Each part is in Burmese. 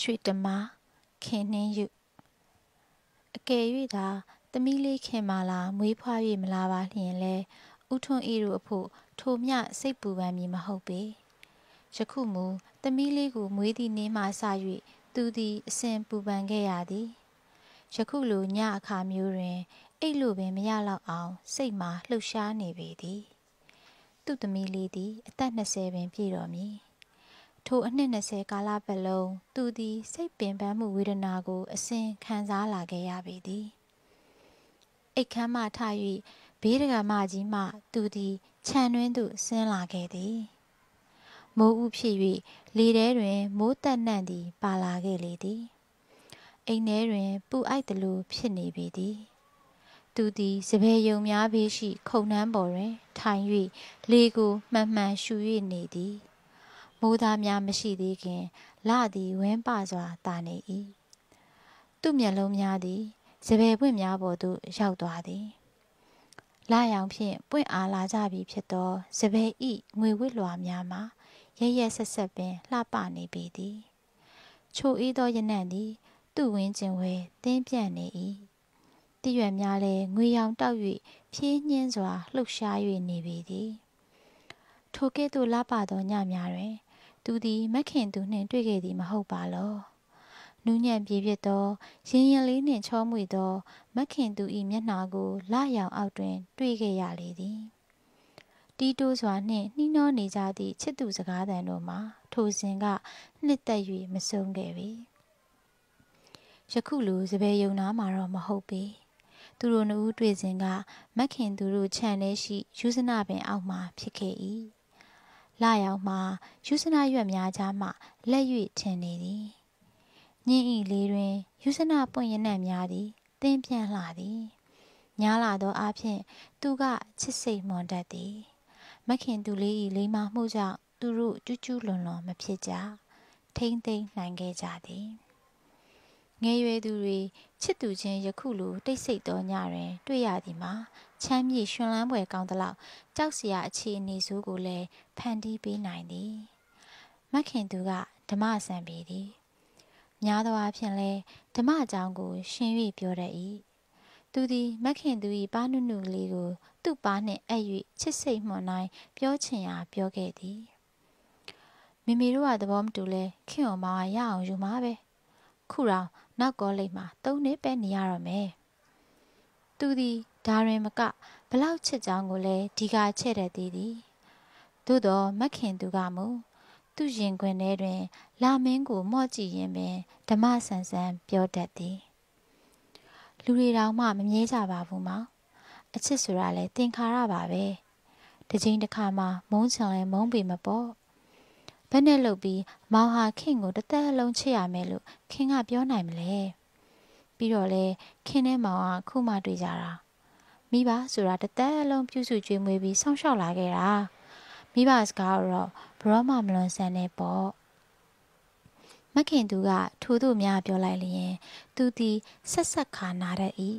ရွှေတမားခင်နှင်းယူအကယ်၍သာ သမီးလေးခင်မာလာမွေးဖွား၍မလာပါလျင်လဲဥထွန်းဤတို့အဖို့ထိုမြစိတ်ပူပန်မည်မဟုတ်ပေယခုမူသမီးလေးကိုမွေးသည့်နေ့မှစ၍သူသည်အစဉ်ပူပန်ခဲ့ရသည်ယခုလိုညအခါမျိုးတွင် အိတ်လိုပင်မရလောက်အောင် စိတ်မှာလှုပ်ရှားနေပေသည် သူ့သမီးလေးသည်အသက်20ပင်ပြည့်တော်မည်ထိုအနှစ်20ကာလပတ်လုံးသူသည်စိတ်ပင်ပန်းမှုဝေဒနာကို အစဉ်ခံစားလာခဲ့ရပေသည်အိတ်ခမ်းမှထ၍ဘေးဒဂါမကြီးမှ သူသည်ခြံတွင်းသို့ဆင်းလာခဲ့သည်မိုးဥဖြစ်၍လေထဲတွင် မိုးတက်နှံ့သည် ပါလာခဲ့လေသည်အိမ်ထဲတွင် ပူအိုက်သလိုဖြစ်နေပေသည် သူသည်စပယ်ယုံများဘေးရှိ ခုံနှမ်းပေါ်တွင် ထိုင်၍လေကိုမှန်မှန်ရှူ၍နေသည်မိုးသားများမရှိသေးခင်လသည်ဝင်းပစွာတာနေ၏သူ့မျက်လုံးများသည် စပယ်ပွင့်များပေါ်သို့ရောက်သွားသည်လရောင်ဖြင့်ပွင့်အားလာကြပြီဖြစ်သော စပယ်ဤငွေဝစ်လွာများမှာရရဆက်ဆက်ပင်လှပနေပေသည်ချိုအေးသောရနံ့သည် သူ့ဝင်းကျင်ဝဲတင်းပြန့်နေ၏တိရွက်များလည်းငွေရောင်တောက်၍ဖြည်းညှင်းစွာလှုပ်ရှား၍နေပေသည် ထိုကဲ့သို့လှပသောညများတွင်သူသည်မခင်သူနှင့်တွေ့ခဲ့သည်မဟုတ်ပါလောနူးညံ့ပြေပြစ်သောရင်းရင်လေးနှင့်ချောမွေသောမခင်သူ၏မျက်နှာကိုလရောင်အောက်တွင် တွေ့ခဲ့ရလေသည်တီတိုးစွာနှင့်နှီးနှောနေကြသည့်ချစ်သူစကားသံတို့မှာထိုစဉ်က နှစ်သက်၍မဆုံးခဲ့ပေယခုလိုစပယ်ယုံနာမှာတော့မဟုတ်ပေသူတို့နှစ်ဦးတွေ့စဉ်ကမခင်သူတို့ခြံထဲရှိယူဇနာပင် အောက်မှာဖြစ်ခဲ့၏လာရောက်မှယူဆနာရွက်များကြားမှ လက်၍ထင်နေသည်ညင်းဤလေးတွင် ယူဆနာပွင့်ရနှံ့များသည်တင်းပြန့်လာသည်ညာလာသောအဖြစ်သူကချစ်စိတ်မွန်တတ်သည် မခင်သူလေးဤလိမ္မာမှုကြောင့်သူတို့ကျူးကျူးလွန်လွန်မဖြစ်ကြထိမ့်သိမ့်နိုင်ခဲ့ကြသည်ငယ်ရွယ်သူတွေချစ်သူချင်းယခုလိုတိတ်ဆိတ်သောညတွင် တွေ့ရသည်မှာချမ်းမြေ့ရွှင်လန်းပွေကောင်းသလောက်ကြောက်စရာအခြေအနေဆိုးကိုလည်းဖန်တီးပေးနိုင်သည်မခင်သူကဓမ္မဆံပေသည်များသောအားဖြင့်လည်းဓမ္မအကြောင်းကို ရှင်း၍ပြောတတ်၏သူသည်မခင်သူ၏ပါနုနုကလေးကိုသူ့ပါနှင့်အပ်၍ချစ်စိတ်မှွန်တိုင်းပြောချင်ရာပြောခဲ့သည်မိမိတို့ကသဘောမတူလဲခင်အောင်မရအောင်ယူမှာပဲခုတော့နောက်ကောလိပ်မှာ သုံးနှစ်ပဲနေရတော့မယ်သူသည်ဒါရင်မကဘလောက်ချစ်ကြောင်းကိုလည်းဒီကချဲ့တဲ့သေးသည်သို့သောမခင်သူကမူသူရင်ခွင်ထဲတွင်လာမင်းကိုမော့ကြည့်ရင်ပင်ဓမ္မဆန်ဆန်ပြောတတ်သည်လူတွေတောင်မှမမြဲကြပါဘူးမောင်အချစ်ဆိုတာလဲသင်္ခါရပါပဲတစ်ချိန်တစ်ခါမှမုန်းချင်လဲမုန်းပေမပေါ့ဘယ်နဲ့လုပ်ပြီးမောင်ဟာခင်ကိုတသက်အလုံးချစ်ရမယ်လို့ခင်ကပြောနိုင်မလဲပြီးတော့လဲခင်းထဲမှာခုမှတွေ့ကြတာမိဘဆိုတာတသက်အလုံးပြုစုကြွေးမွေးပြီးစောင့်ရှောက်လာခဲ့တာမိဘစကားတော့ဘရောမမလွန်ဆန်နဲ့ပေါ့မခင်သူကထိုးသူများပြောလိုက်လျင် သူသည်ဆက်ဆက်ခါနာတတ်၏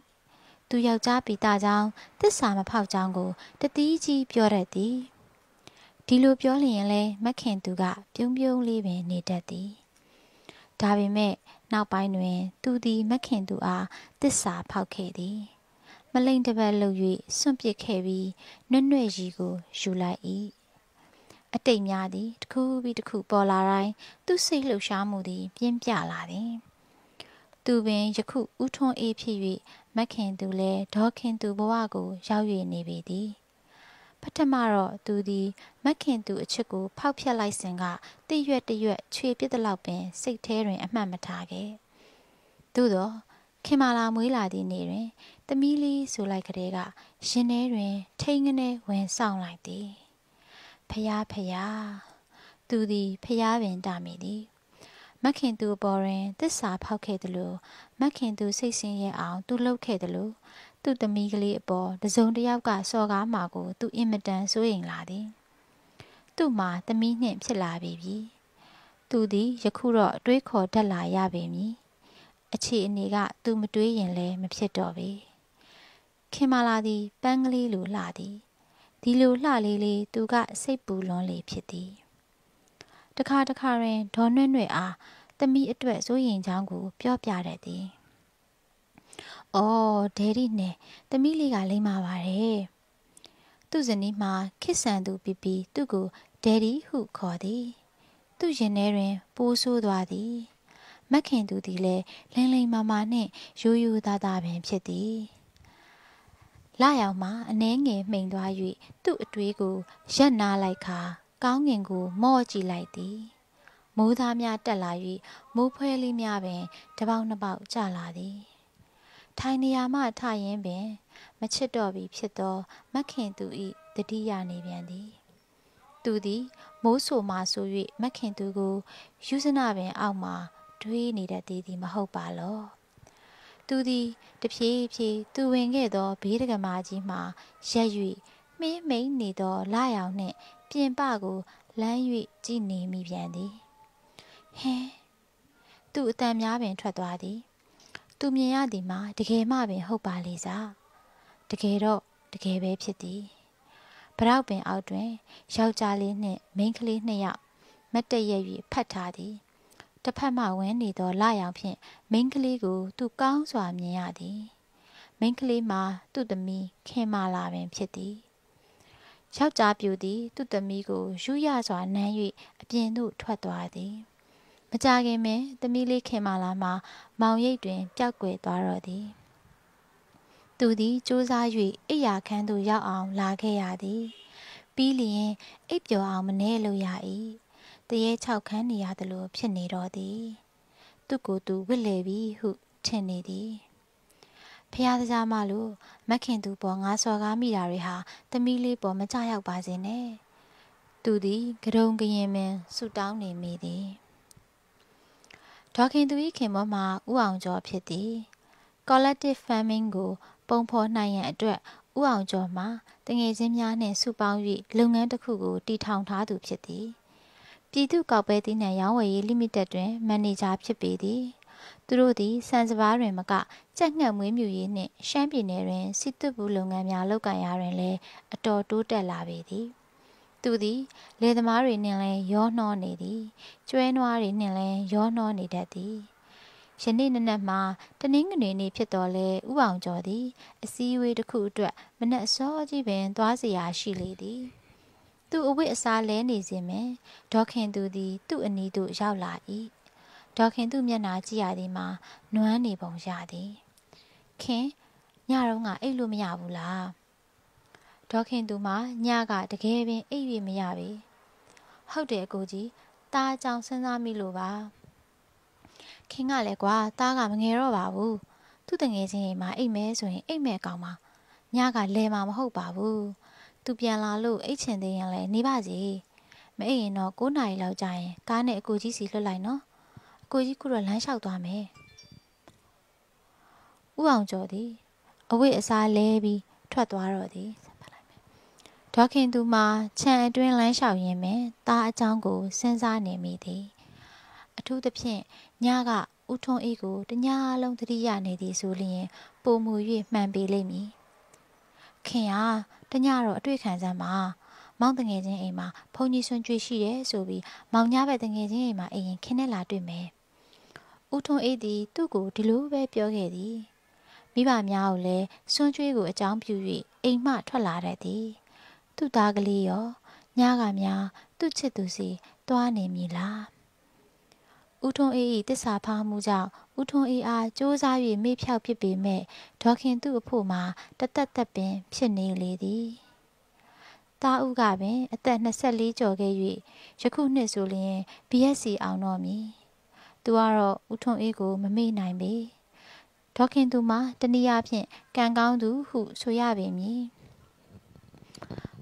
သူယောက်ျားပိတာကြောင့်တစ္ဆာမဖောက်ကြောင်းကိုတတိကြီးပြောတတ်သည်ဒီလိုပြောလျင်လဲမခင်သူက ပြုံးပြုံးလေးပင်နေတတ်သည်ဒါပေမဲ့နောက်ပိုင်းတွင် သူသည် မခင်သူအားတစ္ဆာဖောက်ခဲ့သည်မလိန်တပတ်လှုပ်၍စွန့်ပစ်ခဲ့ပြီးနွဲ့နွဲ့ရီကိုယူလိုက်၏အတိတ်များသည်တစ်ခုပြီးတစ်ခုပေါ်လာတိုင်းသူ့စိတ်လှုပ်ရှားမှုသည် ပြင်းပြလာသည်သူပင်ယခုဥထွန်းအေးဖြစ်၍မခင်သူလည်းဒေါခင်သူဘဝကို ရောက်၍နေပေသည်ပထမတော့သူသည်မခင်သူအချစ်ကိုဖောက်ဖျက်လိုက်စဉ်ကတိရွက်တရွက်ချွေပြစ်သလောက်ပင်စိတ်ထဲတွင်အမှတ်မထားခဲ့သို့တော့ခင်မာလာမွေးလာသည့်နေ့တွင်သမီးလေးဆိုလိုက်ကလေးကရင်ထဲတွင်ထိန်ကနေဝင်ဆောင်လိုက်သည်ဖျားဖျားသူသည်ဖျားပင်တမိသည် မခင်သူပေါ်တွင်တစ္ဆာဖောက်ခဲ့သလိုမခင်သူစိတ်ဆင်းရဲအောင် သူလှုပ်ခဲ့သလိုသူ့သမီးကလေးအပေါ်တစုံတစ်ယောက်ကစော်ကားမှာကိုသူအင်မတန်စိုးရိမ်လာသည်သူ့မှာသမီးနှင့်ဖြစ်လာပြီပြီသူသည်ယခုတော့တွေးခေါ်တတ်လာရပေမည်အခြေအနေကသူမတွေးရင်လည်းမဖြစ်တော့ပေခင်မာလာသည်ပန်းကလေးလိုလှသည်ဒီလိုလှလေးလေးသူကစိတ်ပူလွန်လေဖြစ်သည်တခါတခါတွင်ဒေါ်နှွဲ့နှွဲ့အားသမီးအတွက်စိုးရင်ချောင်းကိုပြောပြတတ်သည်။အော်ဒေရီနဲ့သမီးလေးကလိမ့်မာပါတယ်။သူ့ဇနီးမှာခစ်ဆန်သူပီပီသူ့ကိုဒေရီဟုခေါ်သည်။သူ့ရင်ထဲတွင်ပိုးဆိုးသွားသည်။မခင်သူသည်လည်းလိမ့်လိမ့်မာမာနှင့်ရိုးရိုးသားသားပင်ဖြစ်သည်။လာရောက်မှအနှဲငယ်မှိန်သွား၍သူ့အတွေးကိုရက်နာလိုက်ခါကောင်းငင်ကိုမော့ကြည့်လိုက်သည်မိုးသားများတက်လာ၍မိုးဖွဲလေးများပင်တစ်ပေါက်နှစ်ပေါက်ကျလာသည်ထိုင်နေရာမှထရင်ပင်မချစ်တော့ပြီဖြစ်သောမခင်သူ၏တတိယနေပြန်သည် သူသည် မိုးဆူမှဆို၍မခင်သူကိုယူဇနာပင် အောက်မှတွေးနေတတ်သည်သည် မဟုတ်ပါလောသူသည်တဖြည်းဖြည်းသူဝင်ခဲ့သောဘေးဒကမာကြီးမှရက်၍မှင်းမိန်နေသောလာရောင်နှင့်ပြင်ပကိုလမ်း၍ကြည်နေမိပြန်သည်ဟင်းသူအတန်များပင်ထွက်သွားသည်သူမြင်ရသည်မှာတကယ်မှပင်ဟုတ်ပါလေစားတကယ်တော့တကယ်ပဲဖြစ်သည်ဗရောက်ပင်အောက်တွင်ယောက်ျားလေးနှင့်မိန်းကလေးနှစ်ယောက်မတ်တရက်၍ဖတ်ထားသည်တစ်ဖက်မှဝင်းနေသောလရောင်ဖြင့်မိန်းကလေးကို သူကောင်းစွာမြင်ရသည်မိန်းကလေးမှာသူ့သမီးခင်မာလာပင်ဖြစ်သည်ယောက်ျားပြူသည် သူ့သမီးကိုယူရစွာနမ်း၍အပြင်သို့ထွက်သွားသည်မကြခင်ပင်သမီးလေးခင်မာလာမှာမောင်ရိပ်တွင်ပျောက်ကွယ်သွားတော့သည်သူသည်စူးစား၍အိယာခန်းသို့ရောက်အောင်လာခဲ့ရသည်ပြီးလျင်အိပ်ပျော်အောင်မနှဲလို့ရ၏တရေ၆ခန်းနေရသလိုဖြစ်နေတော့သည် သူကိုယ်သူဝစ်လေပြီဟုထင်နေသည်ဖះသကြားမလို့မခင်သူပေါ်ငါစော်ကားမိတာတွေဟာသမီးလေးပေါ်မကြောက်ရောက်ပါစေနဲ့သူသည်ကရုံကရင်ပင်ဆူတောင်းနေမိသည်ဒေါခင်သူ၏ခင်မွန်းမှာဥအောင်ကျော်ဖြစ်သည် collective farming ကိုပုံဖော်နိုင်ရန်အတွက်ဥအောင်ကျော်မှာတငယ်ချင်းများနှင့်စုပေါင်း၍လုပ်ငန်းတစ်ခုကိုတည်ထောင်ထားသူဖြစ်သည်ပြည်သူကောက်ပဲသီးနှံရောင်းဝယ်ရေး limited တွင်မန်နေဂျာဖြစ်ပေသည်သူတို့သည်စံစပါးတွင်မကကြက်ငှက်မွေးမြူရေးနှင့်ရှမ်းပြည်နယ်တွင်စစ်တပ်ဘူးလုပ်ငန်းများလုပ်ကိုင်ရာတွင်လည်းအတော်တိုးတက်လာပေသည်။သူသည် လေသမားတွေနှင့်လည်းရောနှောနေသည်ကျွဲနွားတွေနှင့်လည်းရောနှောနေတတ်သည်ယနေ့နနက်မှာတနင်္ဂနွေနေ့ဖြစ်တော်လဲဥအောင်ကျော်သည် အစည်းအဝေးတစ်ခုအတွက်မနက်စောကြီးပင်သွားစရာရှိလေသည် သူအဝိအစားလဲနေစဉ်မှာဒေါခင်သူသည် သူ့အနီးသို့ရောက်လာ၏ဒေါခင်သူ့မျက်နှာကြည့်ရသည်မှာနွမ်းနေပုံရသည်ခင်ညတော့ကအိတ်လို့မရဘူးလားဒေါခင်သူမညကတကယ်ပင်အိပ်ရမရပြီဟုတ်တယ်အကိုကြီးตาကြောင်စဉ်းစားမိလို့ပါခင်ကလည်းကွာตาကမငယ်တော့ပါဘူးသူ့တငယ်ချင်းရင်မှာအိပ်မဲဆိုရင် အိပ်မဲကောင်းပါညကလဲမှာမဟုတ်ပါဘူးသူပြန်လာလို့အိတ်ချင်သေးရင်လည်းနေပါစီမအိပ်ရင်တော့9နာရီလောက်ကြာရင် ကားနဲ့အကိုကြီးစီလွတ်လိုက်နော်အကိုကြီးခုတော့လမ်းလျှောက်သွားမယ်ဥအောင်ကျော်သည် အဝိအစားလဲပြီးထွက်သွားတော့သည်ဒေါခင်သူမှာခြံအတွင်းလမ်းလျှောက်ရင်းပင်သားအကြောင်းကိုစဉ်းစားနေမိသည်အထူးသဖြင့်ညကဥထွန်းအေးကိုတညလုံးသတိရနေသည်ဆိုလျင်ပုံမူ၍မှန်ပေလိမ့်မည်ခင်ဟာတညတော့အတွေ့ခံစမ်းပါမောင်တငယ်ချင်းအိမ်မှာဘုံကြီးဆွန်ကြွေရှိရဲဆိုပြီးမောင်ညဘက်တငယ်ချင်းအိမ်မှာအိမ်ရင်ခင်းနဲ့လာတွေ့မယ်ဥထွန်းအေးသည် သူ့ကိုဒီလိုပဲပြောခဲ့သည်မိဘများကိုလည်းဆွန်ကြွေးကိုအကြောင်းပြု၍အိမ်မှထွက်လာတတ်သည်သူ့သားကလေးရောညကများသူ့ချစ်သူစီတွားနေမည်လားဥထုံအေးဤတစ္ဆာဖားမှုကြောင့်ဥထုံအေးအားစ조사၍မေ့ဖြောက်ဖြစ်ပေမဲ့ဒေါခင်သူ့အဖို့မှာတသက်သက်ပင်ဖြစ်နေလေသည်တာဦးကပင်အသက်24ကျော်ခဲ့၍ယခုနှစ်ဆိုလျင် BSc အောင်တော့မည်။သူကတော့ဥထုံအေးကိုမမေ့နိုင်ပေ။ဒေါခင်သူမှာတနည်းအားဖြင့်ကံကောင်းသူဟုဆိုရပေမည်။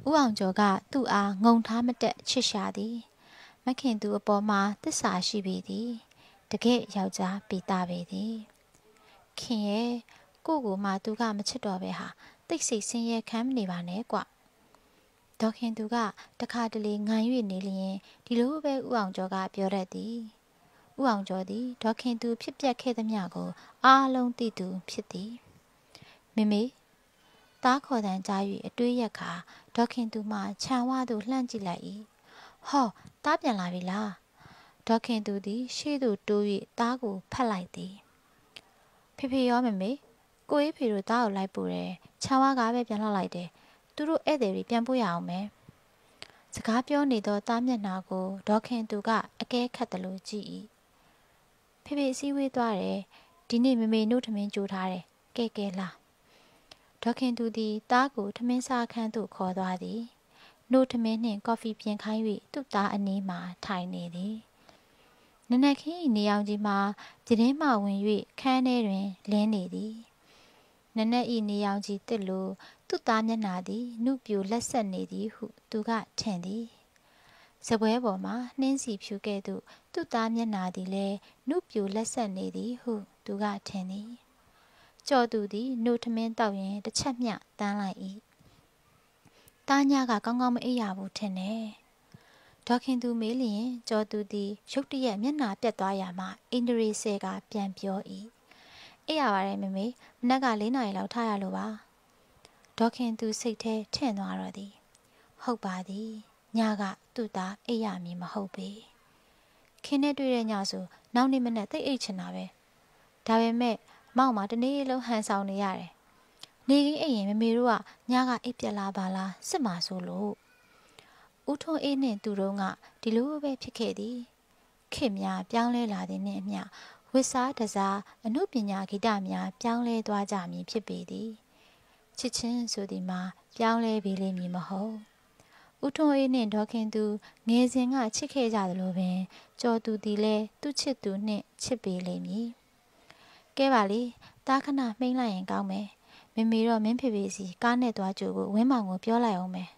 ဥအောင်ကျော်ကသူ့အားငုံထားမတက်ချစ်ရှာသည်မခင်သူအပေါ်မှာတစ္ဆာရှိပေသည်တကယ့်ယောက်ျားပီတာပေသည် ခင်ရဲ့ကိုကိုမှသူကမချစ်တော့ပဲဟာတိတ်ဆိတ်ဆင်းရဲခံမနေပါနဲ့ကွဒေါခင်သူကတခါတလေငံ၍နေလျင်ဒီလိုပဲဥအောင်ကျော်ကပြောတတ်သည်ဥအောင်ကျော်သည်ဒေါခင်သူ ဖြစ်ပျက်ခဲ့သမျှကို အားလုံးသိသူဖြစ်သည်မိမေသားခေါ်တန်ကြား၍အတွေးရက်ခါဒေါခင်သူမခြံဝသို့လှမ်းကြည့်လိုက်၏ဟောသားပြန်လာပြီလားဒေါခင်သူသည် ရှေ့သို့တိုး၍သားကိုဖတ်လိုက်သည် ဖေဖေရောမမေကိုအေးဖေတို့သားကိုလိုက်ပို့တယ်ခြံဝကပဲပြန်လှောက်လိုက်တယ်သူတို့ဧည့်သည်တွေပြန်ပို့ရအောင်မယ်စကားပြောနေသောသားမျက်နှာကိုဒေါခင်သူကအကဲခတ်တယ်လို့ကြည့်၏ဖေဖေအစည်းဝေးသွားတယ်ဒီနေ့မမေတို့ထမင်းကြိုးထားတယ်ကဲကဲလားဒေါခင်သူသည်တားကိုထမင်းစားခန်းသို့ခေါ်သွားသည်နှုတ်ထမင်းနှင့်ကော်ဖီပြင်ခိုင်း၍သူ့သားအနီးမှာထိုင်နေသည်နနက်ခင်း၏နေအောင်ကြီးမှာပြတင်းမှဝင်၍ခန်းထဲတွင် လင်းနေသည် နနက်၏နေအောင်ကြီးတစ်လို့သူ့သားမျက်နှာသည်နှုတ်ပြိုလက်ဆက်နေသည်ဟု သူကထင်သည်စပွဲပေါ်မှာနှင်းစီဖြူကဲ့သို့သူ့သားမျက်နှာသည်လည်းနှုတ်ပြိုလက်ဆက်နေသည်ဟုသူကထင်သည်ကြော်သူသည်နှုတ်ထမင်းတောက်ရင်တစ်ချက်မျှတန်းလိုက်၏တားညကကောင်းကောင်းမအိပ်ရဘူးထင်တယ်ဒေါခင်သူမေးလျင်ကြော်သူသည်ရုတ်တရက်မျက်နှာပြတ်သွားရမှအင်ဒရီဆယ်ကပြန်ပြော၏အိပ်ရပါတယ်မမေမနက်က၄နာရီလောက်ထားရလို့ပါဒေါခင်သူစိတ်ထဲထင်သွားတော့သည် ဟုတ်ပါသည်ညကသူ့သားအိပ်ရမည်မဟုတ်ပေခင်းနဲ့တွေ့တဲ့ညဆိုနောက်နေ့မနက်သိပ်အိတ်ချင်တာပဲဒါပေမဲ့မောင်မတနေ့လုံးဟန်ဆောင်နေရတယ်နေကင်းအိမ်ရင်မမေတို့ကညကအိပ်ပြက်လာပါလားစစ်မှာဆိုလို့ဦးထွန်းအေးနဲ့သူတို့ကဒီလိုပဲဖြစ်ခဲ့သည် ခင်များပြောင်းလဲလာတဲ့နဲ့အမျှဝစ်စားတစားအမှုပညာဂိတများပြောင်းလဲသွားကြမည်ဖြစ်ပေသည်ချစ်ချင်းဆိုသည်မှာပြောင်းလဲပြီးလိမ့်မည်မဟုတ်ဦးထွန်းအေးနှင့်ဒေါခင်သူငယ်စဉ်ကချစ်ခဲ့ကြသလိုပင်ကျော်သူသည်လည်းသူ့ချစ်သူနှင့်ချစ်ပေလိမ့်မည်ကဲပါလေတားခဏမှိမ့်လိုက်ရင်ကောင်းမယ်မမေတော့မင်းဖေဖေစီကားနဲ့သွားကြို့ဖို့ဝင်းမောင်ကိုပြောလိုက်အောင်မယ်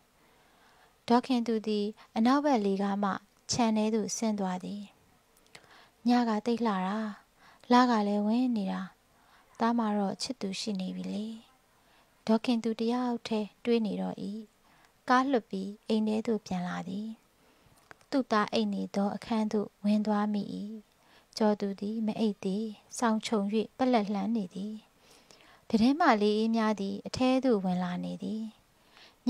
ဒေါခင်သူသည်အနောက်ဘက်လေကားမှခြံထဲသို့ဆင်းသွားသည်ညကတိတ်လှတာလကလည်းဝင်နေတာတားမှာတော့ချစ်သူရှိနေပြီလေဒေါခင်သူတယောက်ထဲတွေးနေတော့ဤကားလွတ်ပြီးအိမ်ထဲသို့ပြန်လာသည် သူ့သားအိမ်နေသောအခန်းသို့ဝင်သွားမိ၏ကျော်သူသည်မအိပ်သည်စောင်းချုံ၍ပလက်လှမ်းနေသည်တထဲမှလေးအေးများသည်အထဲသို့ဝင်လာနေသည်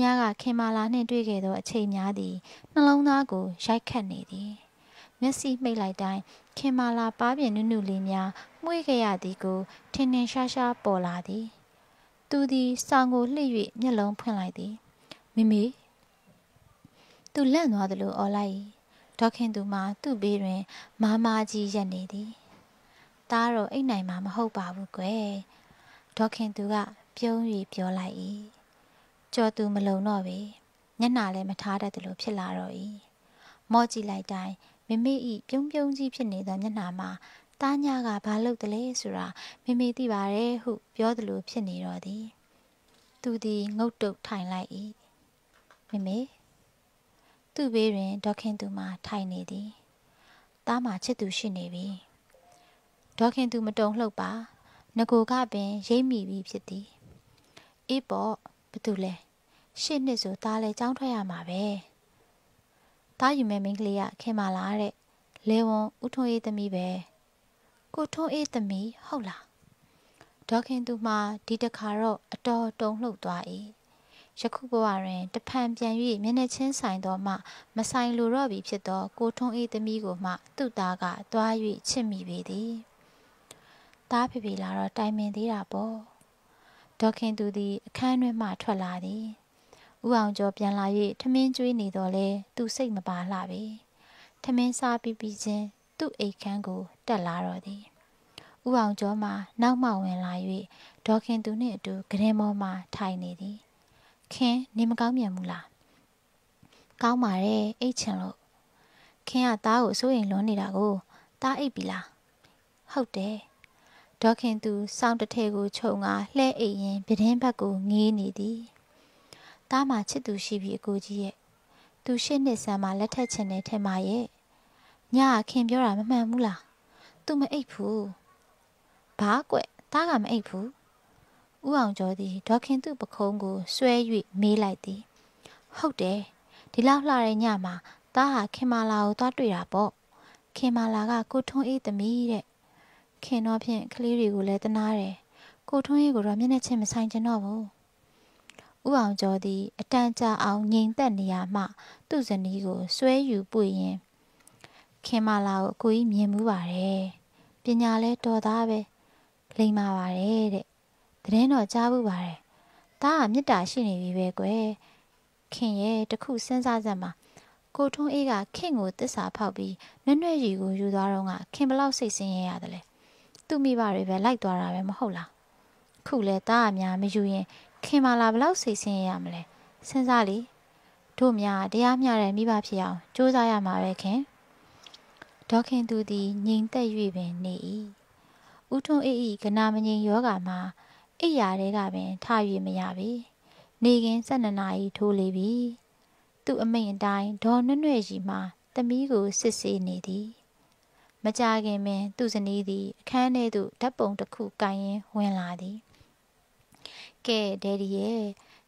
ညကခင်မာလာနှင့်တွေ့ခဲ့သောအချိန်များသည်နှလုံးသားကို ရိုက်ခတ်နေသည်မျက်စိမှိတ်လိုက်တိုင်းခင်မာလာပါးပြင်နုနုလေးများမှုေ့ခဲ့ရသည်ကို ထင်ထင်ရှားရှားပေါ်လာသည် သူသည်စောင်းကိုလှည့်၍မျက်လုံးဖွင့်လိုက်သည်မိမိသူလန့်သွားသလိုအော်လိုက်၏ဒေါခင်သူမသူ့ဘေးတွင် မာမာကြီးရက်နေသည်သားတော့အိတ်နိုင်မှာမဟုတ်ပါဘူးကွယ်ဒေါခင်သူက ပြုံး၍ပြောလိုက်၏ကြော်သူမလုံတော့ပေညနာလည်းမထားတတ်သလိုဖြစ်လာတော့၏မော့ကြည့်လိုက်တိုင်းမိမိ၏ပြုံးပြုံးကြီးဖြစ်နေသောညနာမှာသားညကဘာလုပ်တလဲဆိုတာမိမိသိပါတယ်ဟုပြောသလိုဖြစ်နေတော့သည် သူသည်ငုတ်တုတ်ထိုင်လိုက်၏မိမိသူ့ဘေးတွင်ဒေါခင်သူမှထိုင်နေသည်တားမှာချစ်သူရှိနေပြီဒေါခင်သူမတုံလှုပ်ပါငကိုကပင်ရိပ်မိပြီဖြစ်သည်အေးပေါ့ဘသူလဲရှစ်နှစ်ဆိုသားလဲចောင်းထွက်ရမှာပဲတားယူမဲ့မိန်းကလေးကခင်မလားတဲ့လေဝံဥထုံးအေးသမီးပဲကိုထုံးအေးသမီးဟုတ်လားဒေါခင်သူမှဒီတခါတော့အတော်တုံလှုပ်သွား၏ယခုဘဝတွင်တဖန်ပြန်၍မျက်နှာချင်းဆိုင်သောမှမဆိုင်လိုတော့ပြီဖြစ်သော ကိုထုံးအေးသမီးကိုမှသူ့သားကတွား၍ချစ်မိပေသည်။သားဖေဖေလာတော့တိုင်ပင်သေးတာပေါ့။ဒေါခင်သူသည်အခန်းတွင်မှထွက်လာသည်။ဥအောင်ကျော်ပြန်လာ၍ထမင်းကျွေးနေတော့လဲသူစိတ်မပါလှပေ။ထမင်းစားပြီးပြီးချင်းသူ့အိတ်ခန်းကိုတက်လာတော့သည်။ဥအောင်ကျော်မှနောက်မှဝင်လာ၍ဒေါခင်သူနှင့်အတူဂရင်ပေါ်မှထိုင်နေသည်။ခင်နေမကောင်းမြန်ဘူးလားကောင်းပါတယ်အိတ်ချင်လို့ခင်ကသားကိုအစိုးရင်လွန်နေတာကို သားအိတ်ပြီလားဟုတ်တယ်ဒေါခင်သူစောင်းတထဲကိုခြုံကလှဲအိတ်ရင်ပြတင်းဘက်ကိုငေးနေသည်သားမှာချစ်သူရှိပြီးအကိုကြီးရဲ့သူရှစ်နှစ်ဆံမှာလက်ထက်ချင်တယ်ထင်ပါရဲ့ညခင်ပြောတာမမှန်ဘူးလား तू မအိတ်ဘူးဘာကွတားကမအိတ်ဘူးဥအောင်ကျော်သည်ဒေါခင်သူပခုံးကိုဆွဲ၍မေးလိုက်သည် ဟုတ်တယ်ဒီလောက်လှတဲ့ညမှာသားဟာခင်မာလာကိုသွားတွေ့တာပေါ့ခင်မာလာကကိုထွန်းအေးသမီးတဲ့ခင်တော့ဖြင့်ကလေးတွေကိုလည်းတနာတယ်ကိုထွန်းအေးကိုတော့မျက်နှာချင်းမဆိုင်ကျင်တော့ဘူးဥအောင်ကျော်သည် အတန်ကြာအောင်ငြိမ်သက်နေရမှ သူ့ဇနီးကိုဆွဲယူပွေရင်ခင်မလာကိုအကိုကြီးမြင်မှုပါတယ်ပညာလဲတော်သားပဲလိမ္မာပါတယ်တဲ့သတင်းတော့ကြားဘူးပါတယ်။ဒါကမေတ္တာရှိနေပြီပဲကွယ်။ခင်ရဲ့တခုစဉ်းစားစမ်းပါ။ကိုထွန်းအေးကခင်ကိုတစ္ဆာဖောက်ပြီးနွဲ့နွဲ့ရီကိုယူသွားတော့ကခင်ဘလောက်စိတ်ဆင်းရဲရတယ်လဲ။သူ့မိဘတွေပဲလိုက်သွားတာပဲမဟုတ်လား။ခုလဲဒါအများမယူရင်ခင်မလာဘလောက်စိတ်ဆင်းရဲရမလဲ။စဉ်းစားလေ။တို့များတရားမျှတဲ့မိဘဖြစ်အောင်ကြိုးစားရမှာပဲခင်။ဒေါခင်သူသည်ငြိမ်သက်၍ပင် နေ၏။ဥထုံးအေးဤကနာမငြိမ်ယောဂါမှာအိယာတဲကပင်ထ၍မရပြီနေကင်း12နာရီထိုးလေပြီသူ့အမိန်အတိုင်းဒေါ်နွဲ့နွဲ့ကြီးမှသမီးကိုစစ်ဆေးနေသည် မကြခင်ပင် သူ့ဇနီးသည်အခန်းထဲသို့ဓာတ်ပုံတစ်ခုကင်ရင်ဝင်လာသည်ကဲဒယ်ဒီရဲ့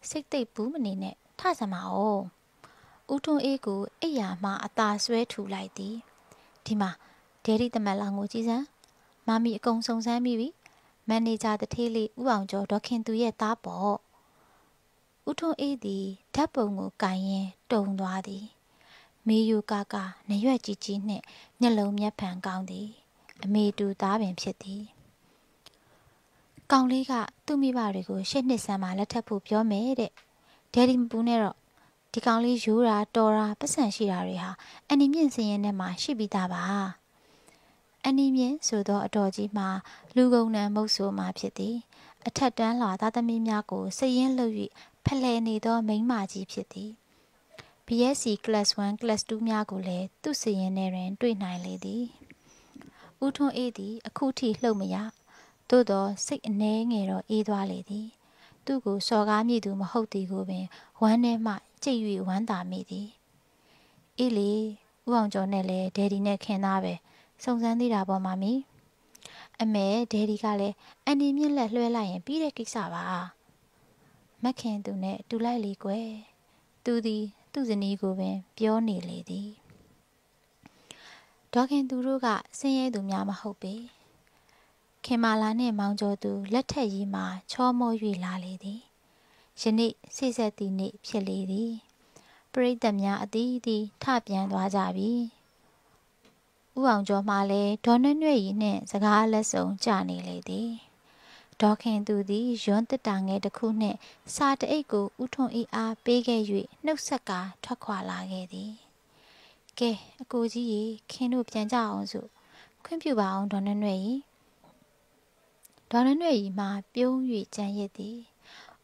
စိတ်သိပ်ဘူးမနေနဲ့ထစမအောင်ဦးထွန်းအေးကိုအိယာမှအသာဆွဲထူလိုက်သည်ဒီမှာဒယ်ဒီတမန်လာငိုကြည့်စမ်းမမီအကုန်စုံစမ်းပြီးပြီမန်နေဂျာတထေးလေးဦးအောင်ကျော်ဒေါခင်သူရဲ့သားပေါ့ဦးထွန်းအေးသည်ဓာတ်ပုံကိုကင်ရင် တုံသွားသည်မေယူကာကာနရွက်ကြီးကြီးနှင့်မျက်လုံးမျက်ဖန်ကောင်းသည် အမေတူသားပင်ဖြစ်သည်ကောင်လေးကသူ့မိဘတွေကိုရှစ်နှစ်ဆန်းမှလက်ထပ်ဖို့ပြောမယ်တဲ့ဒယ်ဒီမပူနဲ့တော့ဒီကောင်လေးရိုးတာတော်တာပတ်စံရှိတာတွေဟာအန်ဒီမြင့်စင်းရင်ထဲမှာရှိပြီးသားပါအနီမြင့်ဆိုသောအတော်ကြီးမှလူကုန်နံမုတ်ဆိုမှဖြစ်သည်အထက်တန်းလာသားသမီးများကိုစရင်လှုပ်၍ဖလှယ်နေသောမိန်းမကြီးဖြစ်သည် BSc Class 1 Class 2များကိုလည်းသူ့စရင်ထဲတွင် တွေ့နိုင်လေသည်ဥထွန်းအေးသည်အခုထိလှုပ်မရသို့သောစိတ်အနှဲငယ်တော့အေးသွားလေသည်သူ့ကိုစော်ကားမည်သူမဟုတ်သည်ကိုပင်ဝမ်းထဲမှကြိတ်၍ဝမ်းသာမိသည်အေးလေဥအောင်ကျော်နဲ့လည်းဒယ်ဒီနဲ့ခင်သားပဲ။စုံစမ်းသေးတာပေါ့မမီအမေဒဲဒီကလည်းအန်ဒီမြင့်လက်လွှဲလိုက်ရင်ပြီးတဲ့ကိစ္စပါမခင်သူနဲ့တူလိုက်လေကွယ်သူသည် သူ့ဇနီးကိုပင် ပြောနေလေသည်ဒေါခင်သူတို့ကဆင်းရဲသူများမဟုတ်ပေခင်မာလာနှင့်မောင်ကျော်သူ လက်ထက်ကြီးမှချောမော၍လာလေသည်ယနေ့ဆေးဆက်သည့်နေ့ဖြစ်လေသည်ပရိသတ်များအသီးသီးထပြန်သွားကြပြီဥအောင်ကျော်မှလည်းဒေါ်နှွဲ့နှွဲ့ကြီးနှင့်စကားလက်ဆုံကြာနေလေသည်ဒေါခင်သူသည်ယွန်းတတာငယ်တစ်ခုနှင့် စာတအိတ်ကိုဥထုံအေးအားပေးခဲ့၍နှုတ်ဆက်ကထွက်ခွာလာခဲ့သည်ကဲအကိုကြီးရေခင်းတို့ပြန်ကြအောင်စို့ခွင့်ပြုပါအောင်ဒေါ်နှွဲ့နှွဲ့ကြီးဒေါ်နှွဲ့နှွဲ့ကြီးမှပြုံး၍ကြံရစ်သည်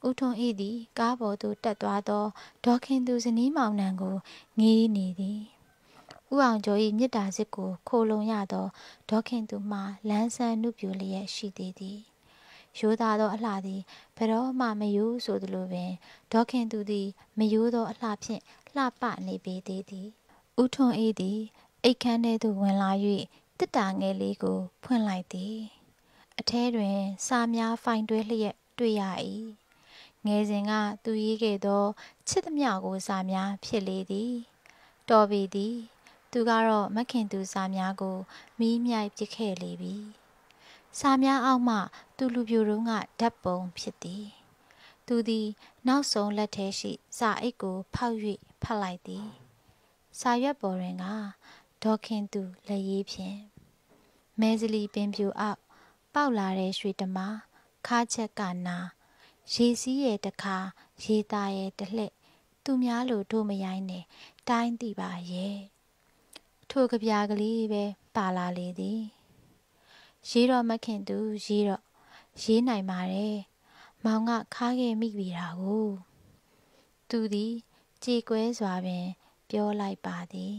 ဥထုံဤသည် ကားပေါ်သို့တက်သွားသောဒေါခင်သူဇနီးမောင်နှံကိုငေးနေသည်ဥအောင်ကျော်၏မြစ်တာစစ်ကိုခိုလုံရသောဒေါခင်သူမှလန်းဆန်းနှုပြူလျက်ရှိသေးသည်ရိုးသားသောအလှသည်ဘယ်တော့မှမယိုးဆိုသလိုပင်ဒေါခင်သူသည် မယိုးသော အလှဖြင့်လှပနေပေသေးသည်ဥထွန်အေးသည်အိတ်ခမ်းထဲသို့ဝင်လာ၍တစ်တာငယ်လေးကိုဖွင့်လိုက်သည်အထဲတွင် စာများဖိုင်တွဲလျက်တွေ့ရ၏ငယ်စဉ်ကသူရေးခဲ့သောချစ်သမျှကိုစာများဖြစ်လေသည် တော်ပြီသည်သူကတော့မခင်သူစာများကို မီးမြိုက်ပစ်ခဲ့လေပြီစာများအောက်မှ သူလူပြိုတုံးကဓာတ်ပုံဖြစ်သည် သူသည် နောက်ဆုံးလက်ထဲရှိ စာအိတ်ကိုဖောက်၍ဖတ်လိုက်သည်စာရွက်ပေါ်တွင်ကဒေါခင်သူလက်ရေးဖြင့်မဲစလီပင်ပြူအောက်ပေါက်လာတဲ့ရွှေတမားခါချက်ကနာရေစီးရဲ့တခါရေသားရဲ့တလှက်သူများလိုတို့မရိုင်းနဲ့တိုင်းတိပါရဲ့ထိုကြပြားကလေးပဲပါလာလေသည်ရေးတော့မခင်သူရေးတော့ရေးနိုင်ပါတယ်မောင်ကခါခဲ့မိပြီတာကိုသူသည် ကြေကွဲစွာပင်ပြောလိုက်ပါသည်